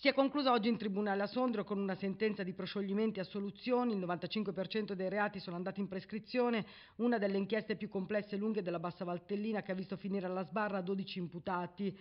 Si è conclusa oggi in tribunale a Sondrio con una sentenza di proscioglimenti e assoluzioni, il 95% dei reati sono andati in prescrizione, una delle inchieste più complesse e lunghe della Bassa Valtellina che ha visto finire alla sbarra 12 imputati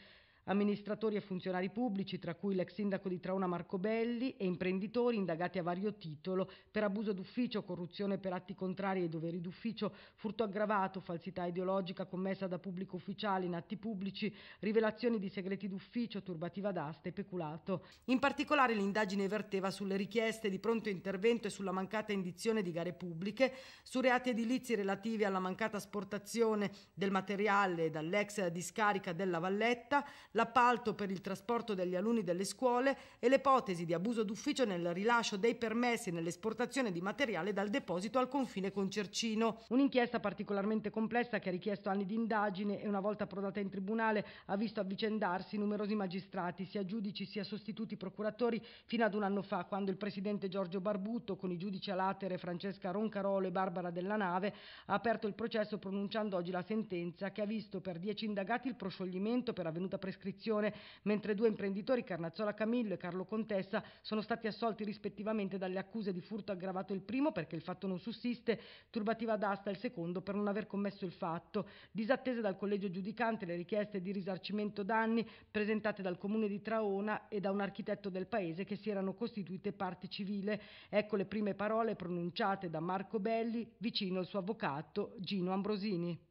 amministratori e funzionari pubblici, tra cui l'ex sindaco di Trauna Marco Belli e imprenditori indagati a vario titolo per abuso d'ufficio, corruzione per atti contrari ai doveri d'ufficio, furto aggravato, falsità ideologica commessa da pubblico ufficiale in atti pubblici, rivelazioni di segreti d'ufficio, turbativa d'asta e peculato. In particolare l'indagine verteva sulle richieste di pronto intervento e sulla mancata indizione di gare pubbliche, su reati edilizi relativi alla mancata sportazione del materiale dall'ex discarica della Valletta, l'appalto per il trasporto degli alunni delle scuole e l'ipotesi di abuso d'ufficio nel rilascio dei permessi e nell'esportazione di materiale dal deposito al confine con Cercino. Un'inchiesta particolarmente complessa che ha richiesto anni di indagine e una volta approdata in tribunale ha visto avvicendarsi numerosi magistrati, sia giudici sia sostituti procuratori, fino ad un anno fa, quando il presidente Giorgio Barbuto, con i giudici Alatere, Francesca Roncarolo e Barbara Della Nave, ha aperto il processo pronunciando oggi la sentenza che ha visto per dieci indagati il proscioglimento per avvenuta prescrizione prescrizione, mentre due imprenditori, Carnazzola Camillo e Carlo Contessa, sono stati assolti rispettivamente dalle accuse di furto aggravato il primo perché il fatto non sussiste, turbativa d'asta il secondo per non aver commesso il fatto, disattese dal collegio giudicante le richieste di risarcimento danni presentate dal comune di Traona e da un architetto del paese che si erano costituite parte civile. Ecco le prime parole pronunciate da Marco Belli vicino al suo avvocato Gino Ambrosini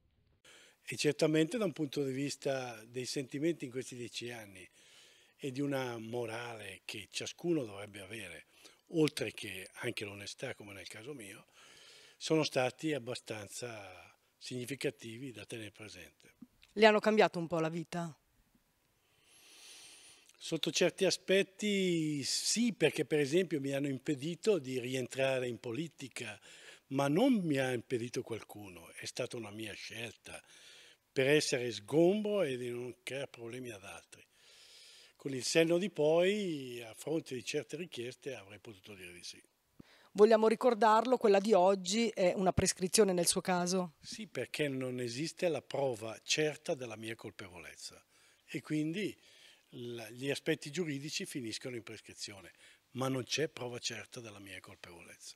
e certamente da un punto di vista dei sentimenti in questi dieci anni e di una morale che ciascuno dovrebbe avere, oltre che anche l'onestà come nel caso mio, sono stati abbastanza significativi da tenere presente. Le hanno cambiato un po' la vita? Sotto certi aspetti sì, perché per esempio mi hanno impedito di rientrare in politica, ma non mi ha impedito qualcuno, è stata una mia scelta per essere sgombro e di non creare problemi ad altri. Con il senno di poi, a fronte di certe richieste, avrei potuto dire di sì. Vogliamo ricordarlo, quella di oggi è una prescrizione nel suo caso? Sì, perché non esiste la prova certa della mia colpevolezza e quindi gli aspetti giuridici finiscono in prescrizione, ma non c'è prova certa della mia colpevolezza.